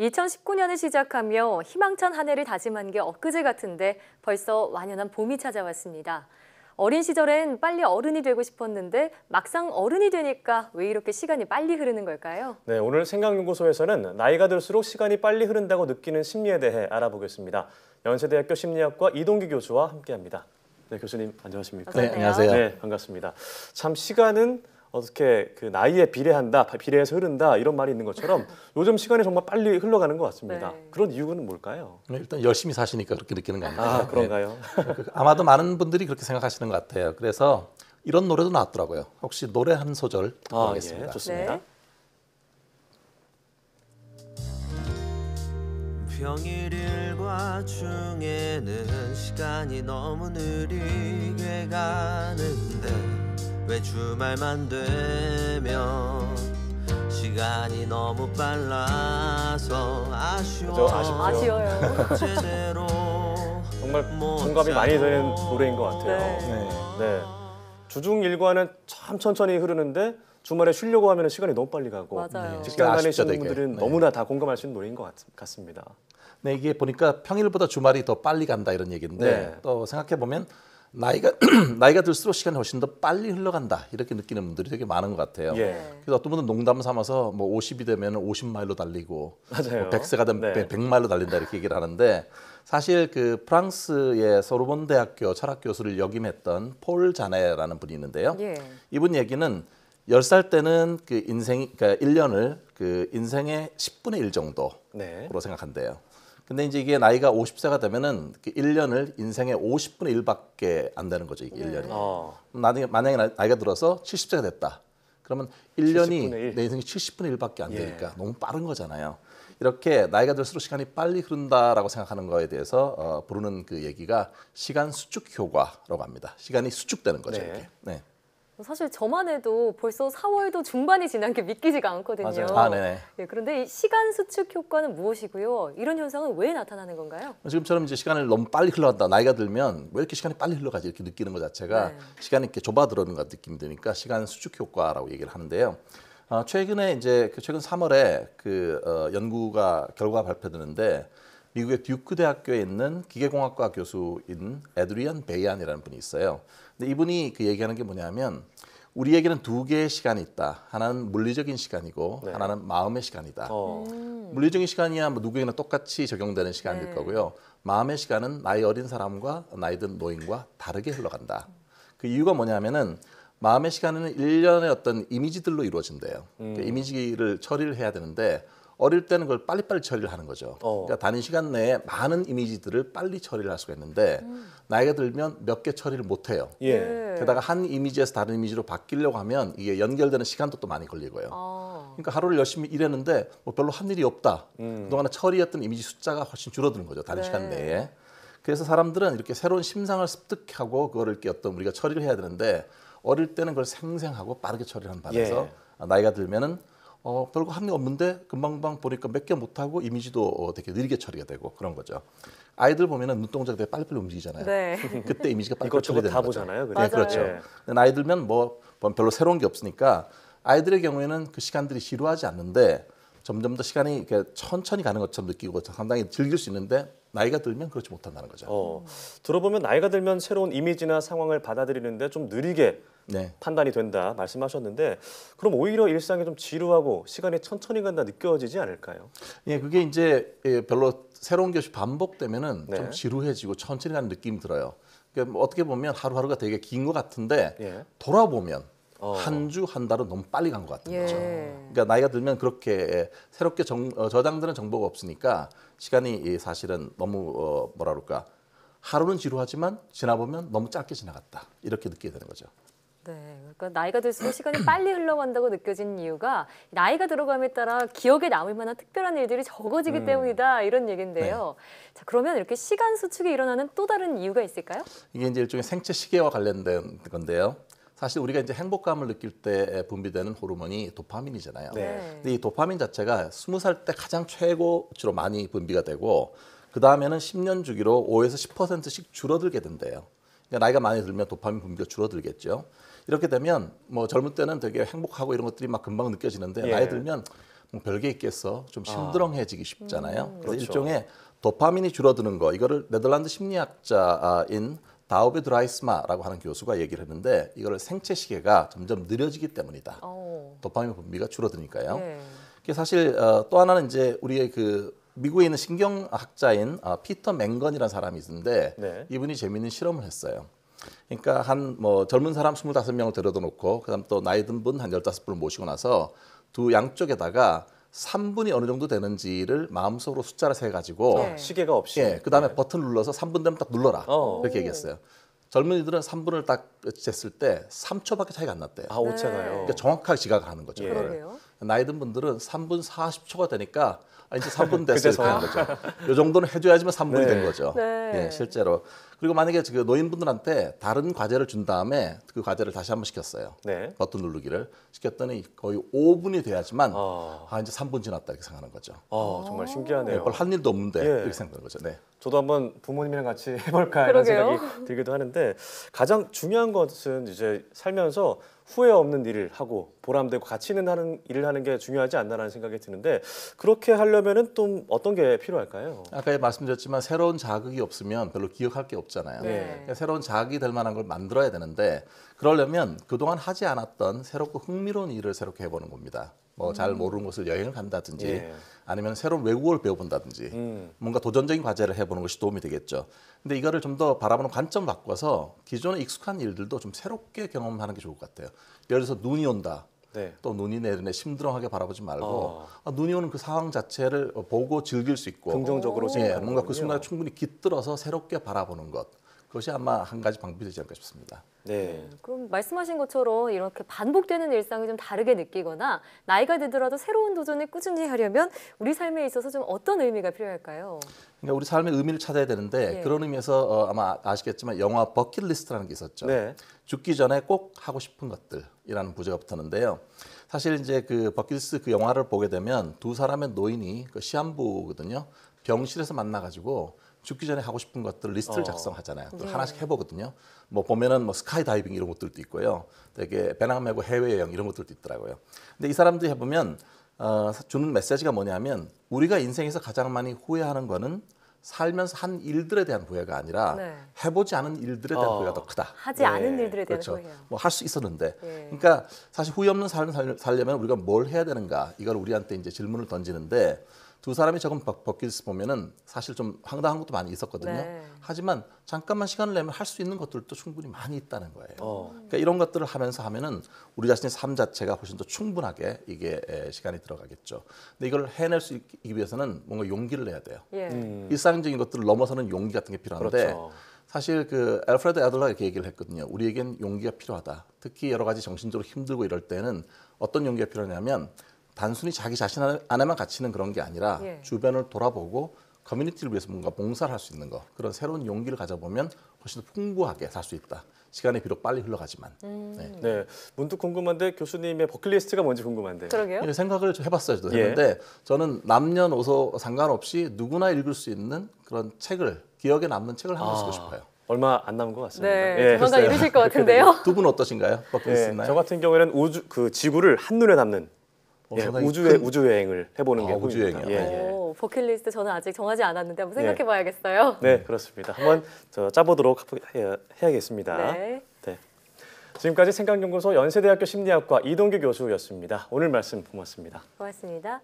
2019년을 시작하며 희망찬 한 해를 다짐한 게 엊그제 같은데 벌써 완연한 봄이 찾아왔습니다. 어린 시절엔 빨리 어른이 되고 싶었는데 막상 어른이 되니까 왜 이렇게 시간이 빨리 흐르는 걸까요? 네, 오늘 생각연구소에서는 나이가 들수록 시간이 빨리 흐른다고 느끼는 심리에 대해 알아보겠습니다. 연세대학교 심리학과 이동기 교수와 함께합니다. 네, 교수님 안녕하십니까? 네, 안녕하세요. 네, 반갑습니다. 참 시간은 어떻게 그 나이에 비례한다, 비례해서 흐른다 이런 말이 있는 것처럼 요즘 시간이 정말 빨리 흘러가는 것 같습니다. 네. 그런 이유는 뭘까요? 네, 일단 열심히 사시니까 그렇게 느끼는 거 아닌가요? 아, 그런가요? 네. 그, 그 아마도 많은 분들이 그렇게 생각하시는 것 같아요. 그래서 이런 노래도 나왔더라고요. 혹시 노래 한 소절 듣 겠습니다 아, 예, 좋습니다. 네. 평일 일과 중에는 시간이 너무 느리게 가는데 왜 주말만 되면 시간이 너무 빨라서 아쉬워 아쉽죠. 아쉬워요. 정말 공감이 많이 되는 노래인 것 같아요. 네. 네. 네. 주중 일과는 참 천천히 흐르는데 주말에 쉬려고 하면 시간이 너무 빨리 가고 네. 직장 다니시는 분들은 네. 너무나 다 공감할 수 있는 노래인 것 같- 같습니다. 네, 이게 보니까 평일보다 주말이 더 빨리 간다 이런 얘기인데 네. 또 생각해 보면 나이가 나이가 들수록 시간이 훨씬 더 빨리 흘러간다 이렇게 느끼는 분들이 되게 많은 것 같아요. 예. 그래서 어떤 분은 농담 삼아서 뭐 50이 되면 50마일로 달리고 맞뭐 100세가 되면 네. 100마일로 달린다 이렇게 얘기를 하는데 사실 그 프랑스의 소르본 대학교 철학 교수를 역임했던 폴 자네라는 분이 있는데요. 예. 이분 얘기는 10살 때는 그 인생 그러니까 1년을 그 인생의 10분의 1 정도로 네. 생각한대요. 근데 이제 이게 나이가 50세가 되면은 1년을 그 인생의 50분의 1밖에 안 되는 거죠. 이게 1년이. 어. 나중에 만약에 나이가 들어서 70세가 됐다. 그러면 1년이 내 인생이 70분의 1밖에 안 예. 되니까 예. 너무 빠른 거잖아요. 이렇게 나이가 들수록 시간이 빨리 흐른다라고 생각하는 거에 대해서 어, 부르는 그 얘기가 시간 수축 효과라고 합니다. 시간이 수축되는 거죠. 네. 이렇게. 네. 사실 저만 해도 벌써 4월도 중반이 지난 게 믿기지가 않거든요. 아, 네, 그런데 이 시간 수축 효과는 무엇이고요? 이런 현상은 왜 나타나는 건가요? 지금처럼 이제 시간을 너무 빨리 흘러간다. 나이가 들면 왜 이렇게 시간이 빨리 흘러가지 이렇게 느끼는 것 자체가 네. 시간이 이렇게 좁아들어는 것 느낌이 드니까 시간 수축 효과라고 얘기를 하는데요. 어, 최근에 이제 그 최근 3월에 그 어, 연구가 결과 발표되는데 미국의 듀크 대학교에 있는 기계공학과 교수인 에드리안 베이안이라는 분이 있어요. 근데 이분이 그 얘기하는 게 뭐냐면 우리에게는 두 개의 시간이 있다. 하나는 물리적인 시간이고 네. 하나는 마음의 시간이다. 어. 음. 물리적인 시간이야 뭐 누구에게나 똑같이 적용되는 시간일 네. 거고요. 마음의 시간은 나이 어린 사람과 나이 든 노인과 다르게 흘러간다. 그 이유가 뭐냐면은 마음의 시간은 일련의 어떤 이미지들로 이루어진대요. 그 음. 그 이미지를 처리를 해야 되는데 어릴 때는 그걸 빨리빨리 처리를 하는 거죠. 어. 그러니까 단위 시간 내에 많은 이미지들을 빨리 처리를 할 수가 있는데 음. 나이가 들면 몇 개 처리를 못 해요. 예. 네. 게다가 한 이미지에서 다른 이미지로 바뀌려고 하면 이게 연결되는 시간도 또 많이 걸리고요. 아. 그러니까 하루를 열심히 일했는데 뭐 별로 한 일이 없다. 음. 그동안에 처리했던 이미지 숫자가 훨씬 줄어드는 거죠. 다른 네. 시간 내에. 그래서 사람들은 이렇게 새로운 심상을 습득하고 그거를 이렇게 어떤 우리가 처리를 해야 되는데 어릴 때는 그걸 생생하고 빠르게 처리를 한 반에서 예. 나이가 들면은 어, 별거 한 게 없는데 금방금방 보니까 몇 개 못하고 이미지도 어, 되게 느리게 처리가 되고 그런 거죠. 아이들 보면은 눈동자가 되게 빨리빨리 움직이잖아요. 네. 그때 이미지가 빨리빨리 처리되는 거죠. 보잖아요. 그래. 네, 그렇죠. 네. 아이들면 뭐, 뭐 별로 새로운 게 없으니까 아이들의 경우에는 그 시간들이 지루하지 않는데 점점 더 시간이 이렇게 천천히 가는 것처럼 느끼고 상당히 즐길 수 있는데 나이가 들면 그렇지 못한다는 거죠. 어, 들어보면 나이가 들면 새로운 이미지나 상황을 받아들이는데 좀 느리게 네. 판단이 된다 말씀하셨는데 그럼 오히려 일상이 좀 지루하고 시간이 천천히 간다 느껴지지 않을까요? 예, 그게 이제 예, 별로 새로운 것이 반복되면은 네. 좀 지루해지고 천천히 가는 느낌이 들어요. 그러니까 뭐 어떻게 보면 하루하루가 되게 긴 것 같은데 예. 돌아보면 어. 한 주, 한 달은 너무 빨리 간 것 같은 예. 거죠. 그러니까 나이가 들면 그렇게 예, 새롭게 정, 어, 저장되는 정보가 없으니까 시간이 사실은 너무 어, 뭐라 그럴까 하루는 지루하지만 지나보면 너무 짧게 지나갔다 이렇게 느끼게 되는 거죠. 네, 그러니까 나이가 들수록 시간이 빨리 흘러간다고 느껴진 이유가 나이가 들어감에 따라 기억에 남을 만한 특별한 일들이 적어지기 음. 때문이다 이런 얘긴데요. 네. 자, 그러면 이렇게 시간 수축이 일어나는 또 다른 이유가 있을까요? 이게 이제 일종의 생체 시계와 관련된 건데요. 사실 우리가 이제 행복감을 느낄 때 분비되는 호르몬이 도파민이잖아요. 네. 근데 이 도파민 자체가 스무 살 때 가장 최고치로 많이 분비가 되고 그 다음에는 10년 주기로 5에서 10%씩 줄어들게 된대요. 그러니까 나이가 많이 들면 도파민 분비가 줄어들겠죠. 이렇게 되면 뭐 젊을 때는 되게 행복하고 이런 것들이 막 금방 느껴지는데 예. 나이 들면 뭐 별게 있겠어 좀 아. 심드렁해지기 쉽잖아요. 음. 그래서 그렇죠. 일종의 도파민이 줄어드는 거 이거를 네덜란드 심리학자인 다우베 드라이스마라고 하는 교수가 얘기를 했는데 이거를 생체 시계가 점점 느려지기 때문이다. 오. 어. 도파민 분비가 줄어드니까요. 네. 그게 사실 어, 또 하나는 이제 우리의 그 미국에 있는 신경학자인 어, 피터 맹건이라는 사람이 있는데 네. 이분이 재미있는 실험을 했어요. 그러니까 한 뭐 젊은 사람 2 5 명을 데려다 놓고 그다음 또 나이 든 분한열다 분을 모시고 나서 두 양쪽에다가 3분이 어느 정도 되는지를 마음속으로 숫자를 세 가지고 네. 아, 시계가 없이 예, 그다음에 네. 버튼 눌러서 3분 되면 딱 눌러라. 어. 그렇게 얘기했어요. 젊은이들은 3분을 딱 쟀을 때 3초밖에 차이가 안 났대요. 아, 오차가요. 그러니까 정확하게 지각하는 거죠. 예. 그러네요. 나이 든 분들은 3분 40초가 되니까 아, 이제 3분 됐어 요렇 하는 거죠. 요 정도는 해줘야지만 3분이 네. 된 거죠. 네. 예, 실제로. 그리고 만약에 그 노인분들한테 다른 과제를 준 다음에 그 과제를 다시 한번 시켰어요. 네. 버튼 누르기를 시켰더니 거의 5분이 돼야지만 아, 아 이제 3분 지났다 이렇게 생각하는 거죠. 아 정말 신기하네요. 별한 네, 일도 없는데 예. 이렇게 생각하는 거죠. 네. 저도 한번 부모님이랑 같이 해볼까 그러게요. 이런 생각이 들기도 하는데 가장 중요한 것은 이제 살면서 후회 없는 일을 하고 보람되고 가치 있는 하는 일을 하는 게 중요하지 않나라는 생각이 드는데 그렇게 하려면은 또 어떤 게 필요할까요? 아까 말씀드렸지만 새로운 자극이 없으면 별로 기억할 게 없잖아요. 네. 그러니까 새로운 자극이 될 만한 걸 만들어야 되는데 그러려면 그동안 하지 않았던 새롭고 흥미로운 일을 새롭게 해보는 겁니다. 뭐잘 음. 모르는 곳을 여행을 간다든지 예. 아니면 새로운 외국어를 배워본다든지 음. 뭔가 도전적인 과제를 해보는 것이 도움이 되겠죠. 근데 이거를 좀 더 바라보는 관점 바꿔서 기존에 익숙한 일들도 좀 새롭게 경험하는 게 좋을 것 같아요. 예를 들어서 눈이 온다. 네. 또 눈이 내리네 심드렁하게 바라보지 말고 어. 아, 눈이 오는 그 상황 자체를 보고 즐길 수 있고 긍정적으로 예, 뭔가 그 순간 에 충분히 깃들어서 새롭게 바라보는 것 그것이 아마 한 가지 방법이지 되 않을까 싶습니다. 네. 그럼 말씀하신 것처럼 이렇게 반복되는 일상을 좀 다르게 느끼거나 나이가 들더라도 새로운 도전을 꾸준히 하려면 우리 삶에 있어서 좀 어떤 의미가 필요할까요? 그러니까 우리 삶의 의미를 찾아야 되는데 네. 그런 의미에서 어, 아마 아시겠지만 영화 버킷리스트라는 게 있었죠. 네. 죽기 전에 꼭 하고 싶은 것들이라는 부제가 붙었는데요. 사실 이제 그 버킷리스트 그 영화를 보게 되면 두 사람의 노인이 그 시한부거든요. 병실에서 만나가지고 죽기 전에 하고 싶은 것들 리스트를 어. 작성하잖아요. 또 네. 하나씩 해보거든요. 뭐 보면은 뭐 스카이다이빙 이런 것들도 있고요. 되게 배낭메고 해외여행 이런 것들도 있더라고요. 근데 이 사람들이 해보면 어, 주는 메시지가 뭐냐면 우리가 인생에서 가장 많이 후회하는 거는 살면서 한 일들에 대한 후회가 아니라 네. 해보지 않은 일들에 대한 어. 후회가 더 크다. 하지 예. 않은 일들에 대한 그렇죠. 후회요. 뭐할 수 있었는데. 예. 그러니까 사실 후회 없는 삶을 살려면 우리가 뭘 해야 되는가 이걸 우리한테 이제 질문을 던지는데 두 사람이 조금 벗겨서 보면은 사실 좀 황당한 것도 많이 있었거든요. 네. 하지만 잠깐만 시간을 내면 할 수 있는 것들도 충분히 많이 있다는 거예요. 어. 그러니까 이런 것들을 하면서 하면은 우리 자신의 삶 자체가 훨씬 더 충분하게 이게 시간이 들어가겠죠. 근데 이걸 해낼 수 있기 위해서는 뭔가 용기를 내야 돼요. 예. 음. 일상적인 것들을 넘어서는 용기 같은 게 필요한데 그렇죠. 사실 그 엘프레드 애들러가 이렇게 얘기를 했거든요. 우리에겐 용기가 필요하다. 특히 여러 가지 정신적으로 힘들고 이럴 때는 어떤 용기가 필요하냐면 단순히 자기 자신 안에만 갇히는 그런 게 아니라 예. 주변을 돌아보고 커뮤니티를 위해서 뭔가 봉사를 할 수 있는 거 그런 새로운 용기를 가져보면 훨씬 더 풍부하게 살 수 있다. 시간이 비록 빨리 흘러가지만. 음. 네. 네. 문득 궁금한데 교수님의 버킷리스트가 뭔지 궁금한데. 그러게요. 생각을 좀 해봤어요. 저도 예. 했는데 저는 남녀노소 상관없이 누구나 읽을 수 있는 그런 책을 기억에 남는 책을 하나 아. 쓰고 싶어요. 얼마 안 남은 것 같습니다. 네, 예. 조만간 이루실 것 같은데요. 두 분 어떠신가요? 네, 킷리스트나요 예, 저 같은 경우에는 우주 그 지구를 한 눈에 담는 예, 어, 우주에, 큰... 우주여행을 해보는 아, 게 우주여행이요. 예, 어, 예, 버킷리스트 저는 아직 정하지 않았는데 한번 네. 생각해봐야겠어요. 네, 그렇습니다. 한번 저 짜보도록 해야겠습니다. 네. 네. 지금까지 생각연구소 연세대학교 심리학과 이동규 교수였습니다. 오늘 말씀 고맙습니다. 고맙습니다.